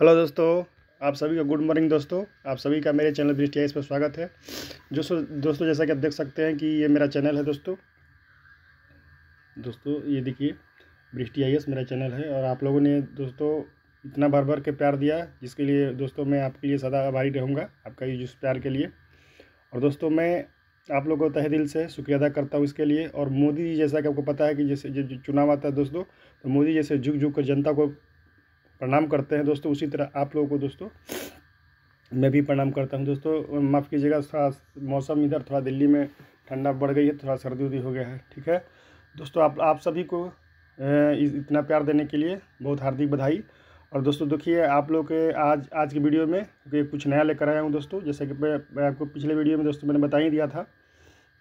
hello दोस्तों आप सभी का गुड मॉर्निंग दोस्तों आप सभी का मेरे चैनल ब्रिस्ट इस पर स्वागत है जो दोस्तों जैसा कि आप देख सकते हैं कि ये मेरा चैनल है दोस्तों दोस्तों ये देखिए दृष्टि आई मेरा चैनल है और आप लोगों ने दोस्तों इतना भर भर के प्यार दिया जिसके लिए दोस्तों मैं आपके लिए सदा आभारी रहूँगा आपका ये जिस प्यार के लिए और दोस्तों मैं आप लोगों को तहे दिल से शुक्रिया अदा करता हूँ इसके लिए और मोदी जी जैसा कि आपको पता है कि जैसे जो चुनाव आता है दोस्तों तो मोदी जैसे झुक झुक कर जनता को प्रणाम करते हैं दोस्तों उसी तरह आप लोगों को दोस्तों मैं भी प्रणाम करता हूँ दोस्तों माफ़ कीजिएगा थोड़ा मौसम इधर थोड़ा दिल्ली में ठंडा बढ़ गई है थोड़ा सर्दी उर्दी हो गया है ठीक है दोस्तों आप आप सभी को इतना प्यार देने के लिए बहुत हार्दिक बधाई और दोस्तों देखिए आप लोग के आज आज की वीडियो में कुछ नया लेकर आया हूँ दोस्तों जैसे कि मैं आपको पिछले वीडियो में दोस्तों मैंने बता ही दिया था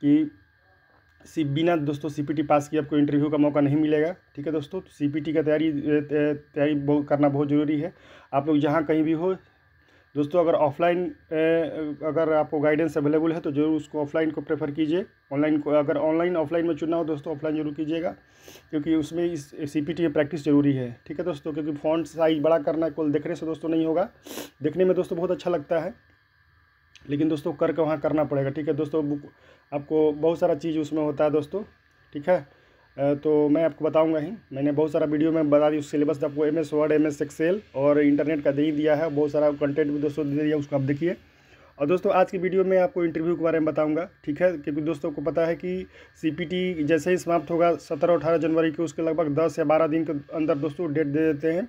कि सी बिना दोस्तों सीपीटी पास किए आपको इंटरव्यू का मौका नहीं मिलेगा ठीक है दोस्तों तो सीपीटी का तैयारी तैयारी करना बहुत ज़रूरी है आप लोग जहाँ कहीं भी हो दोस्तों अगर ऑफलाइन अगर आपको गाइडेंस अवेलेबल है तो जरूर उसको ऑफलाइन को प्रेफर कीजिए ऑनलाइन को अगर ऑनलाइन ऑफलाइन में चुनना हो दोस्तों ऑफलाइन जरूर कीजिएगा क्योंकि उसमें इस सी पी टी प्रैक्टिस जरूरी है ठीक है दोस्तों क्योंकि फ़ॉन्ट साइज़ बड़ा करना कुल देखने से दोस्तों नहीं होगा देखने में दोस्तों बहुत अच्छा लगता है लेकिन दोस्तों कर के वहाँ करना पड़ेगा ठीक है दोस्तों बुक आपको बहुत सारा चीज़ उसमें होता है दोस्तों ठीक है तो मैं आपको बताऊंगा ही मैंने बहुत सारा वीडियो में बता दी उस सिलेबस आपको M S Word M S Excel और इंटरनेट का दे ही दिया है बहुत सारा कंटेंट भी दोस्तों दे दिया उसको आप देखिए और दोस्तों आज की वीडियो में आपको इंटरव्यू के बारे में बताऊंगा ठीक है क्योंकि दोस्तों को पता है कि सी जैसे ही समाप्त होगा सत्रह अठारह जनवरी के उसके लगभग दस या बारह दिन के अंदर दोस्तों डेट दे देते हैं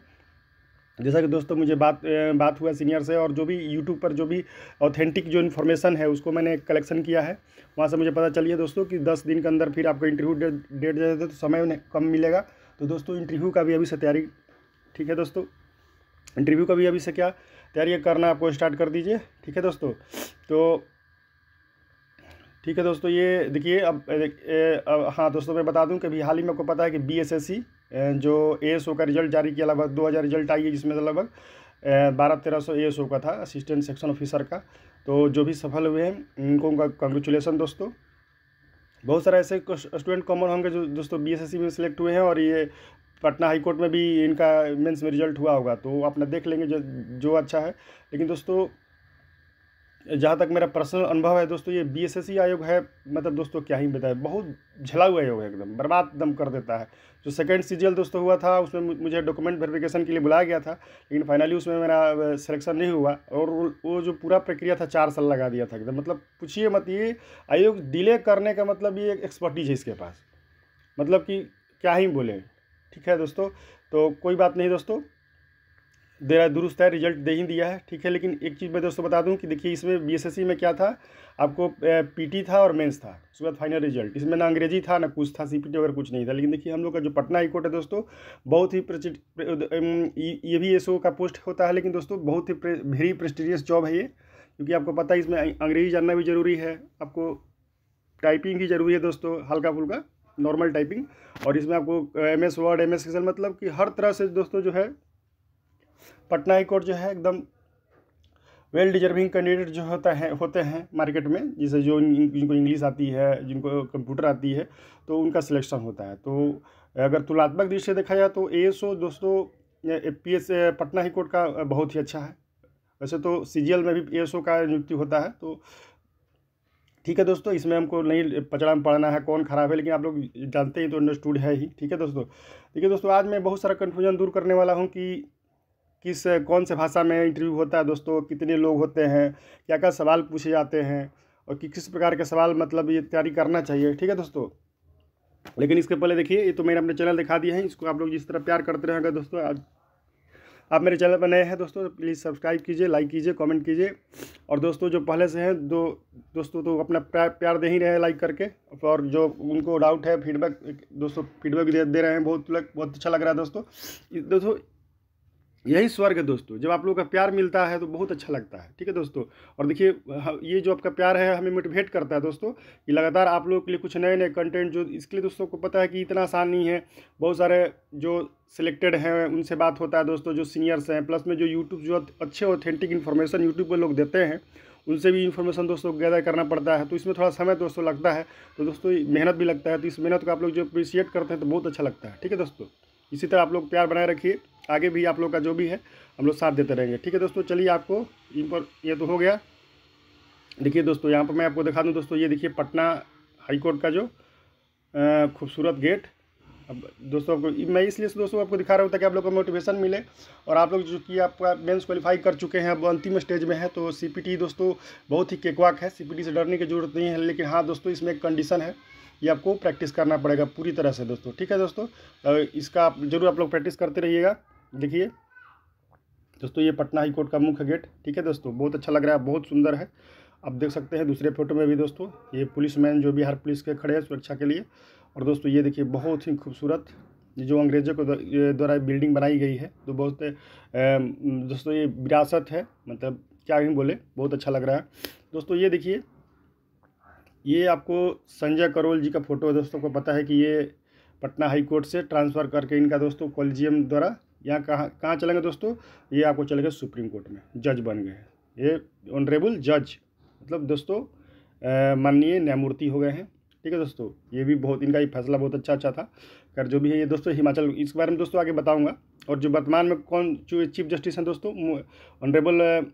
जैसा कि दोस्तों मुझे बात बात हुआ सीनियर से और जो भी यूट्यूब पर जो भी ऑथेंटिक जो इन्फॉर्मेशन है उसको मैंने कलेक्शन किया है वहाँ से मुझे पता चलिए दोस्तों कि दस दिन के अंदर फिर आपको इंटरव्यू डेट दे देते तो समय उन्हें कम मिलेगा तो दोस्तों इंटरव्यू का भी अभी से तैयारी ठीक है दोस्तों इंटरव्यू का भी अभी से क्या तैयारी करना आपको स्टार्ट कर दीजिए ठीक है दोस्तों तो ठीक है दोस्तों ये देखिए अब हाँ दोस्तों मैं बता दूं कि अभी हाल ही में आपको पता है कि बी एस एस सी जो ए शो का रिजल्ट जारी किया लगभग दो हज़ार रिजल्ट आई है जिसमें लगभग बारह तेरह सौ ए शो का था असिस्टेंट सेक्शन ऑफिसर का तो जो भी सफल हुए हैं उनको उनका कंग्रेचुलेसन दोस्तों बहुत सारे ऐसे स्टूडेंट कॉमन होंगे जो दोस्तों बीएसएससी में सिलेक्ट हुए हैं और ये पटना हाई कोर्ट में भी इनका मेंस में रिजल्ट हुआ होगा तो अपना देख लेंगे जो जो अच्छा है लेकिन दोस्तों जहाँ तक मेरा पर्सनल अनुभव है दोस्तों ये सी e आयोग है मतलब दोस्तों क्या ही बताए बहुत झला हुआ आयोग है एकदम बर्बाद दम कर देता है जो सेकंड सीजियल दोस्तों हुआ था उसमें मुझे डॉक्यूमेंट वेरिफिकेशन के लिए बुलाया गया था लेकिन फाइनली उसमें मेरा सिलेक्शन नहीं हुआ और वो जो पूरा प्रक्रिया था चार साल लगा दिया था एकदम मतलब पूछिए मत ये आयोग डिले करने का मतलब ये एक एक्सपर्टीज है इसके पास मतलब कि क्या ही बोले ठीक है दोस्तों तो कोई बात नहीं दोस्तों दे रहा दुरुस्त है रिजल्ट दे ही दिया है ठीक है लेकिन एक चीज़ मैं दोस्तों बता दूं कि देखिए इसमें बीएसएससी में क्या था आपको पीटी था और मेंस था उसके बाद फाइनल रिजल्ट इसमें ना अंग्रेजी था ना कुछ था सीपीटी वगैरह कुछ नहीं था लेकिन देखिए हम लोग का जो पटना हाईकोर्ट है दोस्तों बहुत ही ये भी एस का पोस्ट होता है लेकिन दोस्तों बहुत ही वेरी प्रेस्टिजियस जॉब है ये क्योंकि आपको पता है इसमें अंग्रेजी जानना भी ज़रूरी है आपको टाइपिंग भी ज़रूरी है दोस्तों हल्का फुल्का नॉर्मल टाइपिंग और इसमें आपको M S Word M S मतलब कि हर तरह से दोस्तों जो है पटना हाई कोर्ट जो है एकदम वेल डिजर्विंग कैंडिडेट जो होता है होते हैं मार्केट में जैसे जो जिनको इंग्लिश आती है जिनको कंप्यूटर आती है तो उनका सिलेक्शन होता है तो अगर तुलनात्मक दृष्टि देखा जाए तो ए दोस्तों P S Patna high court का बहुत ही अच्छा है वैसे तो सी में भी ए का नियुक्ति होता है तो ठीक है दोस्तों इसमें हमको नहीं पचड़ा में पढ़ना है कौन खराब है लेकिन आप लोग जानते ही तो अंडरस्टूड है ही ठीक है दोस्तों देखिए दोस्तों आज मैं बहुत सारा कन्फ्यूजन दूर करने वाला हूँ कि किस कौन से भाषा में इंटरव्यू होता है दोस्तों कितने लोग होते हैं क्या क्या सवाल पूछे जाते हैं और कि किस प्रकार के सवाल मतलब ये तैयारी करना चाहिए ठीक है दोस्तों लेकिन इसके पहले देखिए ये तो मैंने अपने चैनल दिखा दिए हैं इसको आप लोग जिस तरह प्यार करते रहेंगे दोस्तों आज आप मेरे चैनल पर नए हैं दोस्तों तो प्लीज़ सब्सक्राइब कीजिए लाइक कीजिए कमेंट कीजिए और दोस्तों जो पहले से हैं दो दोस्तों तो अपना प्यार प्यार दे ही रहे हैं लाइक करके और जो उनको डाउट है फीडबैक दोस्तों फीडबैक दे, दे रहे हैं बहुत लग बहुत अच्छा लग रहा है दोस्तों दोस्तों यही स्वर्ग है दोस्तों जब आप लोगों का प्यार मिलता है तो बहुत अच्छा लगता है ठीक है दोस्तों और देखिए ये जो आपका प्यार है हमें मोटिवेट करता है दोस्तों कि लगातार आप लोगों के लिए कुछ नए नए कंटेंट जो इसके लिए दोस्तों को पता है कि इतना आसान नहीं है बहुत सारे जो सिलेक्टेड हैं उनसे बात होता है दोस्तों जो सीनियर्स हैं प्लस में जो यूट्यूब जो अच्छे ऑथेंटिक इन्फॉर्मेशन यूट्यूब पर लोग देते हैं उनसे भी इन्फॉर्मेशन दोस्तों को गैदर करना पड़ता है तो इसमें थोड़ा समय दोस्तों लगता है तो दोस्तों मेहनत भी लगता है तो इस मेहनत को आप लोग जो अप्रिशिएट करते हैं तो बहुत अच्छा लगता है ठीक है दोस्तों इसी तरह आप लोग प्यार बनाए रखिए आगे भी आप लोग का जो भी है हम लोग साथ देते रहेंगे ठीक है दोस्तों चलिए आपको इन पर ये तो हो गया देखिए दोस्तों यहाँ पर मैं आपको दिखा दूँ दोस्तों ये देखिए पटना हाईकोर्ट का जो खूबसूरत गेट अब दोस्तों आपको मैं इसलिए दोस्तों आपको दिखा रहा हूँ ताकि आप लोग को मोटिवेशन मिले और आप लोग जो कि आपका मेंस क्वालिफाई कर चुके हैं अब अंतिम स्टेज में है तो सीपीटी दोस्तों बहुत ही केकवाक है सीपीटी से डरने की जरूरत नहीं है लेकिन हाँ दोस्तों इसमें एक कंडीशन है ये आपको प्रैक्टिस करना पड़ेगा पूरी तरह से दोस्तों ठीक है दोस्तों इसका आप जरूर आप लोग प्रैक्टिस करते रहिएगा देखिए दोस्तों ये पटना हाई कोर्ट का मुख्य गेट ठीक है दोस्तों बहुत अच्छा लग रहा है बहुत सुंदर है आप देख सकते हैं दूसरे फोटो में भी दोस्तों ये पुलिस मैन जो बिहार पुलिस के खड़े हैं सुरक्षा के लिए और दोस्तों ये देखिए बहुत ही खूबसूरत जो अंग्रेजों को द्वारा बिल्डिंग बनाई गई है तो बहुत दोस्तों ये विरासत है मतलब क्या ही बोले बहुत अच्छा लग रहा है दोस्तों ये देखिए ये आपको संजय करोल जी का फ़ोटो है दोस्तों को पता है कि ये पटना हाई कोर्ट से ट्रांसफ़र करके इनका दोस्तों कॉलेजियम द्वारा यहाँ कहाँ कहाँ चलेंगे दोस्तों ये आपको चले गए सुप्रीम कोर्ट में जज बन गए ये ऑनरेबल जज मतलब दोस्तों माननीय न्यायमूर्ति हो गए हैं ठीक है दोस्तों ये भी बहुत इनका ये फैसला बहुत अच्छा अच्छा था कर जो भी है ये दोस्तों हिमाचल इस बारे में दोस्तों आगे बताऊँगा और जो वर्तमान में कौन जो चीफ जस्टिस हैं दोस्तों honourable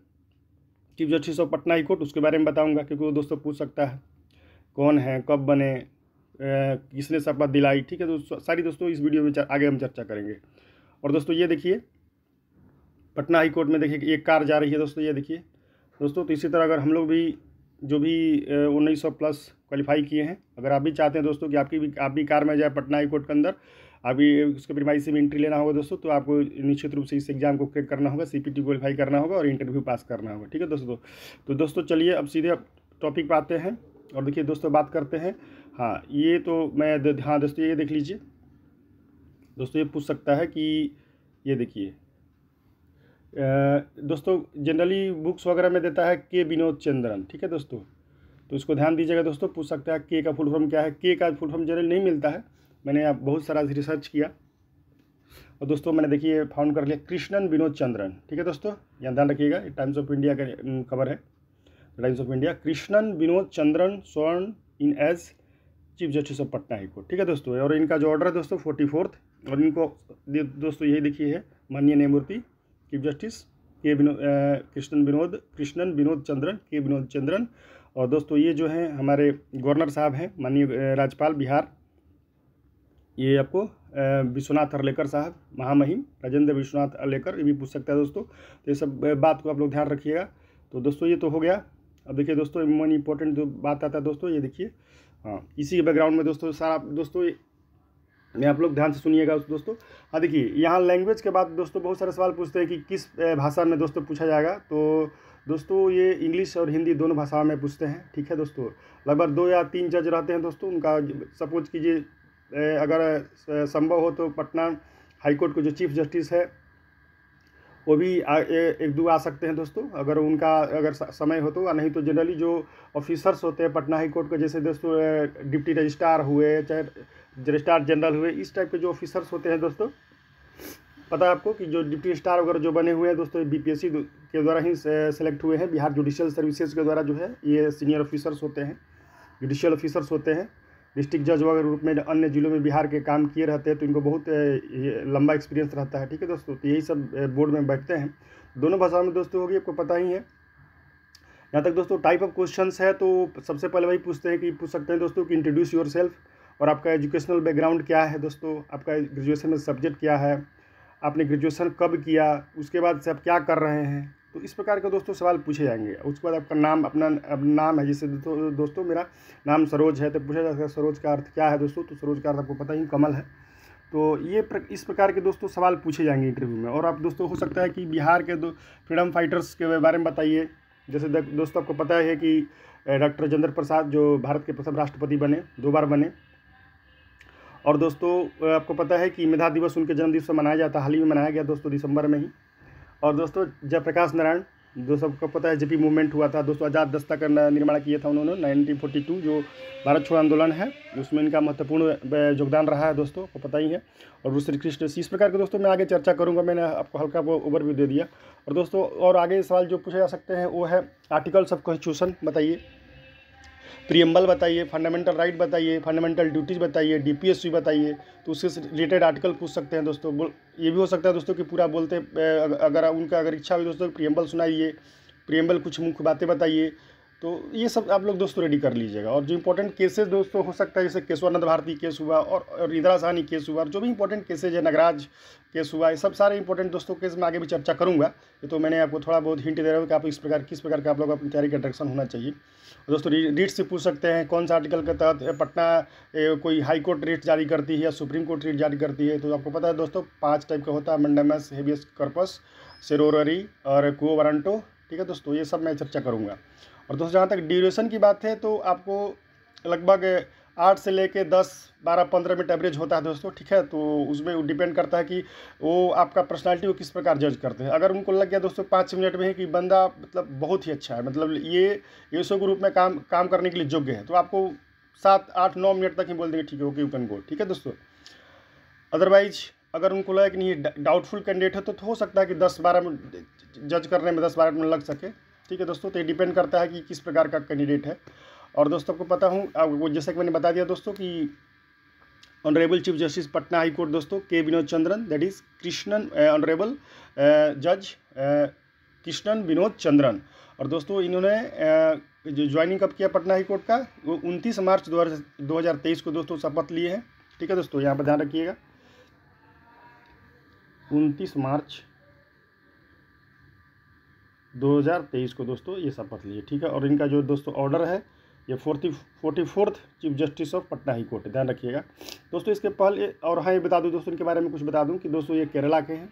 chief justice of Patna high court उसके बारे में बताऊँगा क्योंकि वो दोस्तों पूछ सकता है कौन है कब बने किसने शपथ दिलाई ठीक है दोस्तों सारी दोस्तों इस वीडियो में आगे हम चर्चा करेंगे और दोस्तों ये देखिए पटना हाई कोर्ट में देखिए एक कार जा रही है दोस्तों ये देखिए दोस्तों तो इसी तरह अगर हम लोग भी जो भी उन्नीस सौ प्लस क्वालिफाई किए हैं अगर आप भी चाहते हैं दोस्तों कि आपकी भी आप भी कार में जाए पटना हाई कोर्ट के अंदर अभी उसके प्रीमाइज से भी इंट्री लेना होगा दोस्तों तो आपको निश्चित रूप से इस एग्जाम को क्रेक करना होगा सी पी टी क्वालिफाई करना होगा और इंटरव्यू पास करना होगा ठीक है दोस्तों तो दोस्तों चलिए अब सीधे टॉपिक पर आते हैं और देखिए दोस्तों बात करते हैं हाँ ये तो मैं हाँ दोस्तों ये देख लीजिए दोस्तों ये पूछ सकता है कि ये देखिए दोस्तों जनरली बुक्स वगैरह में देता है के विनोद चंद्रन ठीक है दोस्तों तो इसको ध्यान दीजिएगा दोस्तों पूछ सकता है के का फुल फॉर्म क्या है के का फुल फॉर्म जनरल नहीं मिलता है मैंने आप बहुत सारा रिसर्च किया और दोस्तों मैंने देखिए फाउंड कर लिया कृष्णन विनोद चंद्रन ठीक है दोस्तों यहाँ ध्यान रखिएगा टाइम्स ऑफ इंडिया का खबर है Times of India Krishnan Vinod Chandran sworn in as chief justice of Patna high court ठीक है दोस्तों और इनका जो ऑर्डर है दोस्तों फोर्टी फोर्थ और इनको दोस्तों यही देखिए है माननीय न्यायमूर्ति चीफ जस्टिस के विनोद कृष्णन विनोद कृष्णन विनोद चंद्रन के विनोद चंद्रन और दोस्तों ये जो हैं हमारे गवर्नर साहब हैं माननीय राज्यपाल बिहार ये आपको विश्वनाथ अरलेकर साहब महामहिम राजेंद्र विश्वनाथ अरलेकर ये भी पूछ सकता है दोस्तों तो ये सब बात को आप लोग ध्यान रखिएगा तो दोस्तों ये तो हो गया अब देखिए दोस्तों मोन इंपॉर्टेंट जो बात आता है दोस्तों ये देखिए हाँ इसी के बैकग्राउंड में दोस्तों सारा दोस्तों मैं आप लोग ध्यान से सुनिएगा उस दोस्तों हाँ देखिए यहाँ लैंग्वेज के बाद दोस्तों बहुत सारे सवाल पूछते हैं कि किस भाषा में दोस्तों पूछा जाएगा तो दोस्तों ये इंग्लिश और हिंदी दोनों भाषाओं में पूछते हैं ठीक है दोस्तों लगभग दो या तीन जज रहते हैं दोस्तों उनका सपोज कीजिए अगर संभव हो तो पटना हाईकोर्ट के जो चीफ जस्टिस है वो भी आ, ए, एक दो आ सकते हैं दोस्तों अगर उनका अगर समय हो तो नहीं तो जनरली जो ऑफिसर्स होते हैं पटना हाईकोर्ट का के जैसे दोस्तों डिप्टी रजिस्ट्रार हुए चाहे रजिस्ट्रार जनरल हुए इस टाइप के जो ऑफिसर्स होते हैं दोस्तों पता है आपको कि जो डिप्टी स्टार वगैरह जो बने हुए हैं दोस्तों बीपीएससी के द्वारा ही सेलेक्ट हुए हैं बिहार जुडिशियल सर्विसेज के द्वारा जो है ये सीनियर ऑफिसर्स होते हैं जुडिशियल ऑफिसर्स होते हैं डिस्ट्रिक्ट जज वगैरह रूप में अन्य जिलों में बिहार के काम किए रहते हैं तो इनको बहुत लंबा एक्सपीरियंस रहता है ठीक है दोस्तों तो यही सब बोर्ड में बैठते हैं दोनों भाषाओं में दोस्तों होगी आपको पता ही है यहाँ तक दोस्तों टाइप ऑफ क्वेश्चन है तो सबसे पहले वही पूछते हैं कि पूछ सकते हैं दोस्तों कि इंट्रोड्यूस योर सेल्फ़ और आपका एजुकेशनल बैकग्राउंड क्या है दोस्तों आपका ग्रेजुएशन में सब्जेक्ट क्या है आपने ग्रेजुएशन कब किया उसके बाद से आप क्या कर रहे हैं तो इस प्रकार के दोस्तों सवाल पूछे जाएंगे उसके बाद आपका नाम अपना नाम है जैसे दोस्तों मेरा नाम सरोज है तो पूछा जा सकता सरोज का अर्थ क्या है दोस्तों तो सरोज का अर्थ आपको पता ही कमल है तो ये प्र, इस प्रकार के दोस्तों सवाल पूछे जाएंगे इंटरव्यू में और आप दोस्तों हो सकता है कि बिहार के दो फ्रीडम फाइटर्स के बारे में बताइए जैसे दोस्तों आपको पता है कि डॉक्टर राजेंद्र प्रसाद जो भारत के प्रथम राष्ट्रपति बने दो बार बने और दोस्तों आपको पता है कि मेधा दिवस उनके जन्मदिवस में मनाया जाता है हाल ही में मनाया गया दोस्तों दिसंबर में ही और दोस्तों जयप्रकाश नारायण जो सबको पता है जेपी मूवमेंट हुआ था दोस्तों आज़ाद दस्ता का निर्माण किया था उन्होंने 1942 जो भारत छोड़ो आंदोलन है उसमें इनका महत्वपूर्ण योगदान रहा है दोस्तों को पता ही है और श्री कृष्ण इस प्रकार के दोस्तों मैं आगे चर्चा करूंगा मैंने आपको हल्का वो ओवरव्यू दे दिया और दोस्तों और आगे सवाल जो पूछे जा सकते हैं वो है आर्टिकल्स ऑफ कॉन्स्टिट्यूशन बताइए प्रियम्बल बताइए फंडामेंटल राइट बताइए फंडामेंटल ड्यूटीज़ बताइए डीपीएससी बताइए तो उससे रिलेटेड आर्टिकल पूछ सकते हैं दोस्तों ये भी हो सकता है दोस्तों कि पूरा बोलते अगर उनका अगर इच्छा हुई दोस्तों प्रियम्बल सुनाइए प्रियम्बल कुछ मुख्य बातें बताइए तो ये सब आप लोग दोस्तों रेडी कर लीजिएगा और जो इंपॉर्टेंट केसेस दोस्तों हो सकता है जैसे केशवानंद भारती केस हुआ और, इंदिरा सहनी केस हुआ और जो भी इंपॉर्टेंट केसेज है नगराज केस हुआ ये सब सारे इंपॉर्टेंट दोस्तों केस में आगे भी चर्चा करूँगा ये तो मैंने आपको थोड़ा बहुत हिंट दे रहा हूँ कि आप इस प्रकार किस प्रकार का आप लोग अपनी तैयारी का डायरेक्शन होना चाहिए दोस्तों रीट से पूछ सकते हैं कौन सा आर्टिकल के तहत पटना कोई हाई कोर्ट रीट जारी करती है या सुप्रीम कोर्ट रीट जारी करती है तो आपको पता है दोस्तों पाँच टाइप का होता है मंडमस हेबियस कर्पस सेरोररी और कुओ वारंटो ठीक है दोस्तों ये सब मैं चर्चा करूँगा और दोस्तों जहाँ तक ड्यूरेशन की बात है तो आपको लगभग आठ से लेके दस बारह पंद्रह मिनट एवरेज होता है दोस्तों ठीक है तो उसमें डिपेंड करता है कि वो आपका पर्सनालिटी को किस प्रकार जज करते हैं अगर उनको लग गया दोस्तों पाँच छः मिनट में है कि बंदा मतलब बहुत ही अच्छा है मतलब ये के ग्रुप में काम काम करने के लिए योग्य है तो आपको सात आठ नौ मिनट तक ही बोल देंगे ठीक है ओके यू कैन गो ठीक है दोस्तों अदरवाइज अगर उनको लगे कि नहीं डाउटफुल कैंडिडेट है तो हो सकता है कि दस बारह मिनट जज करने में दस बारह मिनट लग सके ठीक है दोस्तों तो ये डिपेंड करता है कि किस प्रकार का कैंडिडेट है और दोस्तों आपको पता हूँ जैसा कि मैंने बता दिया दोस्तों कि honourable chief justice Patna high court दोस्तों K Vinod Chandran that is Krishnan honourable जज कृष्णन विनोद चंद्रन और दोस्तों इन्होंने जो ज्वाइनिंग कब किया पटना हाई कोर्ट का वो उनतीस मार्च दो हज़ार तेईस को दोस्तों शपथ लिए हैं ठीक है दोस्तों यहाँ पर ध्यान रखिएगा उनतीस मार्च 2023 को दोस्तों ये शपथ लिए ठीक है और इनका जो दोस्तों ऑर्डर है ये forty forty fourth chief justice of Patna high court ध्यान रखिएगा दोस्तों इसके पहले और हाँ ये बता दूँ दोस्तों इनके बारे में कुछ बता दूँ कि दोस्तों ये केरला के हैं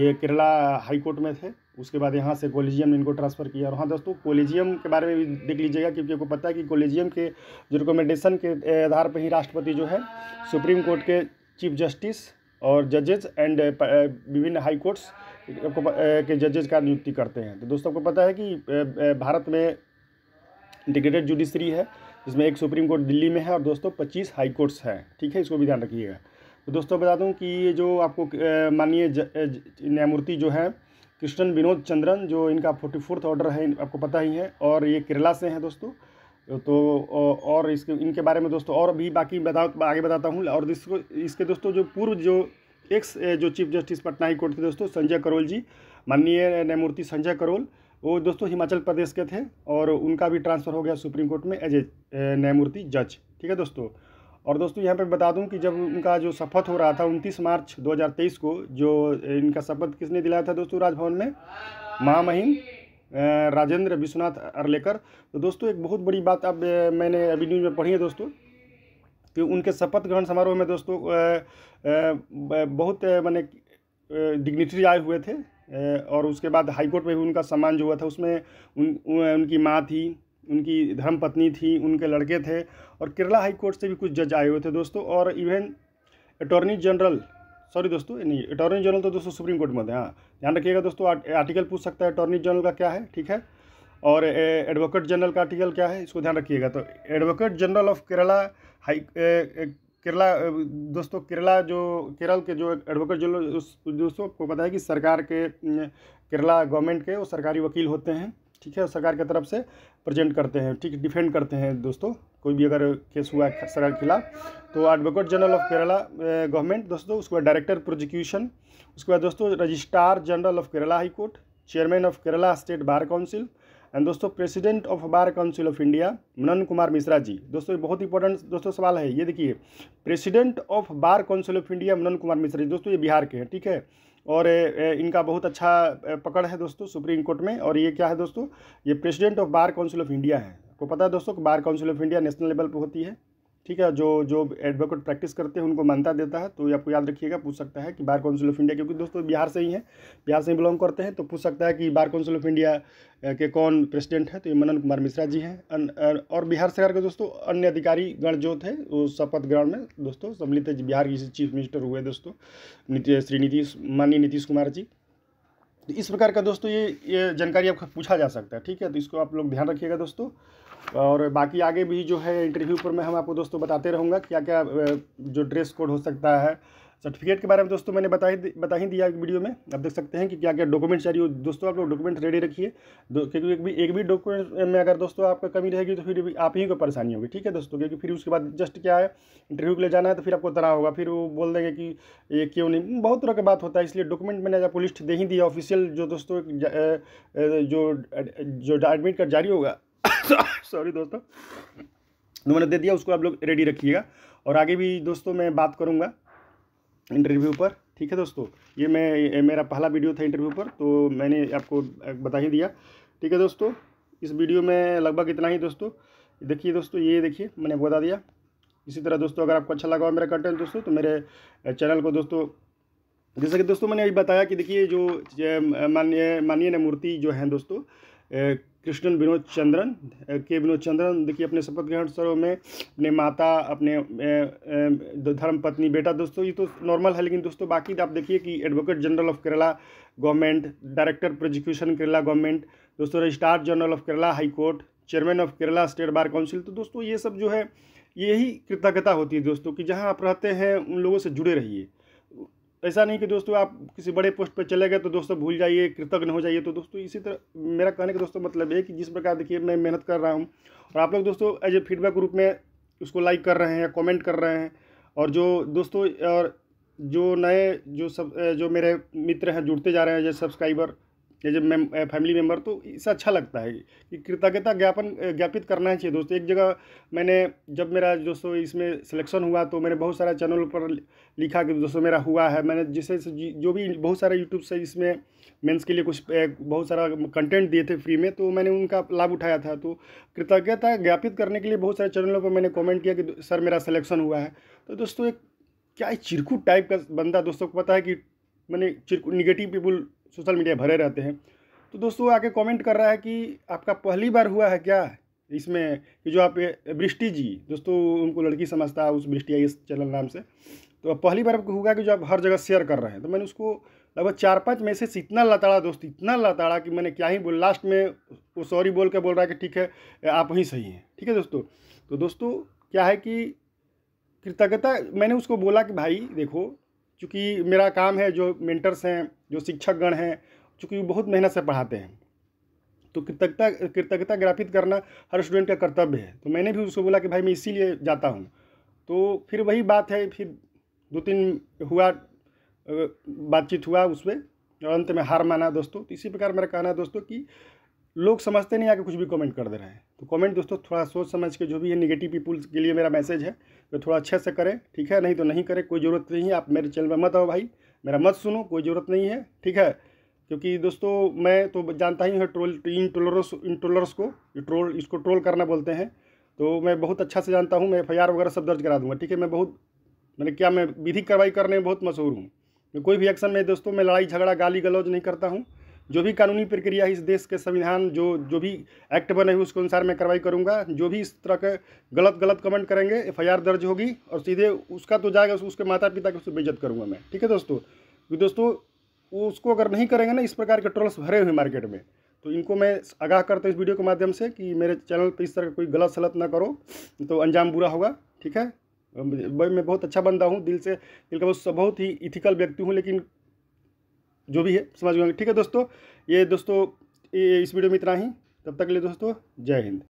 ये केरला हाई कोर्ट में थे उसके बाद यहाँ से कॉलेजियम ने इनको ट्रांसफ़र किया और हाँ दोस्तों कॉलेजियम के बारे में भी देख लीजिएगा क्योंकि आपको पता है कि कॉलेजियम के जो रिकमेंडेशन के आधार पर ही राष्ट्रपति जो है सुप्रीम कोर्ट के चीफ जस्टिस और जजेज एंड विभिन्न हाई कोर्ट्स आपको के जजेज का नियुक्ति करते हैं तो दोस्तों आपको पता है कि भारत में इंटीग्रेटेड जुडिशरी है जिसमें एक सुप्रीम कोर्ट दिल्ली में है और दोस्तों पच्चीस हाई कोर्ट्स हैं ठीक है इसको भी ध्यान रखिएगा तो दोस्तों बता दूँ कि ये जो आपको माननीय न्यायमूर्ति जो है कृष्णन विनोद चंद्रन जो इनका फोर्टी फोर्थ ऑर्डर है आपको पता ही है और ये केरला से हैं दोस्तों तो और इसके इनके बारे में दोस्तों और भी बाकी बता आगे बताता हूँ और इसको इसके दोस्तों जो पूर्व जो एक्स जो chief justice Patna high court थे दोस्तों संजय करोल जी माननीय न्यायमूर्ति संजय करोल वो दोस्तों हिमाचल प्रदेश के थे और उनका भी ट्रांसफ़र हो गया सुप्रीम कोर्ट में एज ए न्यायमूर्ति जज ठीक है दोस्तों और दोस्तों यहाँ पे बता दूं कि जब उनका जो शपथ हो रहा था 29 मार्च 2023 को जो इनका शपथ किसने दिलाया था दोस्तों राजभवन में महामहिम राजेंद्र विश्वनाथ अरलेकर तो दोस्तों एक बहुत बड़ी बात अब मैंने अभी न्यूज़ में पढ़ी है दोस्तों कि उनके शपथ ग्रहण समारोह में दोस्तों बहुत मैंने डिग्निटरी आए हुए थे और उसके बाद हाईकोर्ट में भी उनका सम्मान जो हुआ था उसमें उन, उनकी माँ थी उनकी धर्मपत्नी थी उनके लड़के थे और केरला हाईकोर्ट से भी कुछ जज आए हुए थे दोस्तों और इवन अटॉर्नी जनरल सॉरी दोस्तों नहीं अटॉर्नी जनरल तो दोस्तों सुप्रीम कोर्ट में थे हाँ ध्यान रखिएगा दोस्तों आर्टिकल पूछ सकता है अटॉर्नी जनरल का क्या है ठीक है और एडवोकेट जनरल का आर्टिकल क्या है इसको ध्यान रखिएगा तो advocate general of Kerala high Kerala दोस्तों केरला जो केरल के जो एडवोकेट जनरल दोस्तों को पता है कि सरकार के केरला गवर्नमेंट के वो सरकारी वकील होते हैं ठीक है सरकार की तरफ से प्रेजेंट करते हैं ठीक डिफेंड करते हैं दोस्तों कोई भी अगर केस हुआ है सरकार के खिलाफ तो advocate general of Kerala government दोस्तों उसके बाद डायरेक्टर प्रोजिक्यूशन उसके बाद दोस्तों registrar general of Kerala high court chairman of Kerala state bar council and दोस्तों president of bar council of India Manan Kumar Mishra ji दोस्तों ये बहुत इंपॉर्टेंट दोस्तों सवाल है ये देखिए president of bar council of India Manan Kumar Mishra ji दोस्तों ये बिहार के हैं ठीक है और इनका बहुत अच्छा पकड़ है दोस्तों सुप्रीम कोर्ट में और ये क्या है दोस्तों ये president of bar council of India है आपको पता है दोस्तों bar council of India national level पर होती है ठीक है जो जो एडवोकेट प्रैक्टिस करते हैं उनको मान्यता देता है तो ये आपको याद रखिएगा पूछ सकता है कि बार काउंसिल ऑफ इंडिया क्योंकि दोस्तों बिहार से ही हैं बिहार से ही बिलोंग करते हैं तो पूछ सकता है कि बार काउंसिल ऑफ इंडिया के कौन प्रेसिडेंट हैं तो ये मनन कुमार मिश्रा जी हैं और बिहार सरकार के दोस्तों अन्य अधिकारी गण जो थे वो शपथ ग्रहण में दोस्तों सम्मिलित बिहार के चीफ मिनिस्टर हुए दोस्तों श्री नीतीश माननीय नीतीश कुमार जी तो इस प्रकार का दोस्तों ये ये जानकारी आपका पूछा जा सकता है ठीक है तो इसको आप लोग ध्यान रखिएगा दोस्तों और बाकी आगे भी जो है इंटरव्यू पर मैं हम आपको दोस्तों बताते रहूँगा क्या क्या जो ड्रेस कोड हो सकता है सर्टिफिकेट के बारे में दोस्तों मैंने बता ही बता ही दिया वीडियो में आप देख सकते हैं कि क्या क्या डॉक्यूमेंट चाहिए दोस्तों आप लोग डॉक्यूमेंट रेडी रखिए क्योंकि एक भी एक भी डॉक्यूमेंट में अगर दोस्तों आपका कमी रहेगी तो फिर भी आप ही को परेशानी होगी ठीक है दोस्तों क्योंकि फिर उसके बाद जस्ट क्या है इंटरव्यू के लिए जाना है तो फिर आपको तरह होगा फिर वो बोल देंगे कि ये क्यों नहीं बहुत तरह की बात होता है इसलिए डॉक्यूमेंट मैंने आपको लिस्ट दे ही दिया ऑफिशियल जो दोस्तों जो जो एडमिट कार्ड जारी होगा सॉरी दोस्तों तो मैंने दे दिया उसको आप लोग रेडी रखिएगा और आगे भी दोस्तों मैं बात करूँगा इंटरव्यू पर ठीक है दोस्तों ये मैं ये मेरा पहला वीडियो था इंटरव्यू पर तो मैंने आपको बता ही दिया ठीक है दोस्तों इस वीडियो में लगभग इतना ही दोस्तों देखिए दोस्तों ये देखिए मैंने बता दिया इसी तरह दोस्तों अगर आपको अच्छा लगा हो मेरा कंटेंट दोस्तों तो मेरे चैनल को दोस्तों जैसे कि दोस्तों मैंने अभी बताया कि देखिए जो माननीय माननीय मूर्ति जो हैं दोस्तों कृष्णन विनोद चंद्रन के विनोद चंद्रन देखिए अपने शपथ ग्रहण सर्व में अपने माता अपने धर्म पत्नी बेटा दोस्तों ये तो नॉर्मल है लेकिन दोस्तों बाकी आप देखिए कि advocate general of Kerala government director prosecution Kerala government दोस्तों registrar general of Kerala high court chairman of Kerala state bar council तो दोस्तों ये सब जो है यही कृतज्ञता होती है दोस्तों कि जहाँ आप रहते हैं उन लोगों से जुड़े रहिए ऐसा नहीं कि दोस्तों आप किसी बड़े पोस्ट पर चले गए तो दोस्तों भूल जाइए कृतज्ञ हो जाइए तो दोस्तों इसी तरह मेरा कहने का दोस्तों मतलब है कि जिस प्रकार देखिए मैं मेहनत कर रहा हूँ और आप लोग दोस्तों एज ए फीडबैक ग्रुप में उसको लाइक कर रहे हैं कमेंट कर रहे हैं और जो दोस्तों और जो नए जो सब जो मेरे मित्र हैं जुड़ते जा रहे हैं जैसे सब्सक्राइबर या जब मेम फैमिली मेम्बर तो इससे अच्छा लगता है कि कृतज्ञता ज्ञापन ज्ञापित करना चाहिए दोस्तों एक जगह मैंने जब मेरा दोस्तों इसमें सिलेक्शन हुआ तो मैंने बहुत सारा चैनल पर लिखा कि दोस्तों मेरा हुआ है मैंने जिसे जो भी बहुत सारे यूट्यूब से इसमें मेंस के लिए कुछ बहुत सारा कंटेंट दिए थे फ्री में तो मैंने उनका लाभ उठाया था तो कृतज्ञता ज्ञापित करने के लिए बहुत सारे चैनलों पर मैंने कॉमेंट किया कि सर मेरा सिलेक्शन हुआ है तो दोस्तों एक क्या चिरकू टाइप का बंदा दोस्तों को पता है कि मैंने चिरकू निगेटिव पीपुल सोशल मीडिया भरे रहते हैं तो दोस्तों आके कमेंट कर रहा है कि आपका पहली बार हुआ है क्या इसमें कि जो आप बृष्टि जी दोस्तों उनको लड़की समझता है उस बृष्टि आई चैनल नाम से तो पहली बार आपको हुआ कि जो आप हर जगह शेयर कर रहे हैं तो मैंने उसको लगभग चार पाँच मैसेज इतना लताड़ा दोस्त इतना लताड़ा कि मैंने क्या ही बोल लास्ट में वो सॉरी बोल के बोल रहा है कि ठीक है आप ही सही हैं ठीक है दोस्तों तो दोस्तों क्या है कि कृतज्ञता मैंने उसको बोला कि भाई देखो चूँकि मेरा काम है जो मेंटर्स हैं जो शिक्षक गण हैं चूँकि वो बहुत मेहनत से पढ़ाते हैं तो कृतज्ञता कृतज्ञता ग्राफित करना हर स्टूडेंट का कर्तव्य है तो मैंने भी उसको बोला कि भाई मैं इसीलिए जाता हूँ तो फिर वही बात है फिर दो तीन हुआ बातचीत हुआ उस पर और अंत में हार माना दोस्तों तो इसी प्रकार मेरा कहना है दोस्तों कि लोग समझते नहीं आके कुछ भी कमेंट कर दे रहे हैं तो कमेंट दोस्तों थोड़ा सोच समझ के जो भी ये निगेटिव पीपुल के लिए मेरा मैसेज है तो थोड़ा अच्छे से करें ठीक है नहीं तो नहीं करें कोई ज़रूरत नहीं है आप मेरे चैनल में मत आओ भाई मेरा मत सुनो कोई ज़रूरत नहीं है ठीक है क्योंकि दोस्तों मैं तो जानता ही हूँ ट्रोल इन ट्रोलर्स इन ट्रोलर्स को ट्रोल इसको ट्रोल करना बोलते हैं तो मैं बहुत अच्छा से जानता हूँ मैं एफ वगैरह सब दर्ज करा दूँगा ठीक है मैं बहुत मैंने क्या मैं विधिक कार्रवाई करने में बहुत मशहूर हूँ मैं कोई भी एक्शन में दोस्तों मैं लड़ाई झगड़ा गाली गलौज नहीं करता हूँ जो भी कानूनी प्रक्रिया है इस देश के संविधान जो जो भी एक्ट बने हुए उसके अनुसार मैं कार्रवाई करूंगा जो भी इस तरह के गलत गलत कमेंट करेंगे एफआईआर दर्ज होगी और सीधे उसका तो जाएगा उसके माता पिता की उससे बेइज्जत करूँगा मैं ठीक है दोस्तों क्योंकि तो दोस्तों वो उसको अगर नहीं करेंगे ना इस प्रकार के ट्रोल्स भरे हुए मार्केट में तो इनको मैं आगाह करता हूँ इस वीडियो के माध्यम से कि मेरे चैनल पर इस तरह का कोई गलत सलत ना करो तो अंजाम बुरा होगा ठीक है मैं बहुत अच्छा बंदा हूँ दिल से दिल का बहुत ही इथिकल व्यक्ति हूँ लेकिन जो भी है समझ गए ठीक है दोस्तों ये दोस्तों ये इस वीडियो में इतना ही तब तक के लिए दोस्तों जय हिंद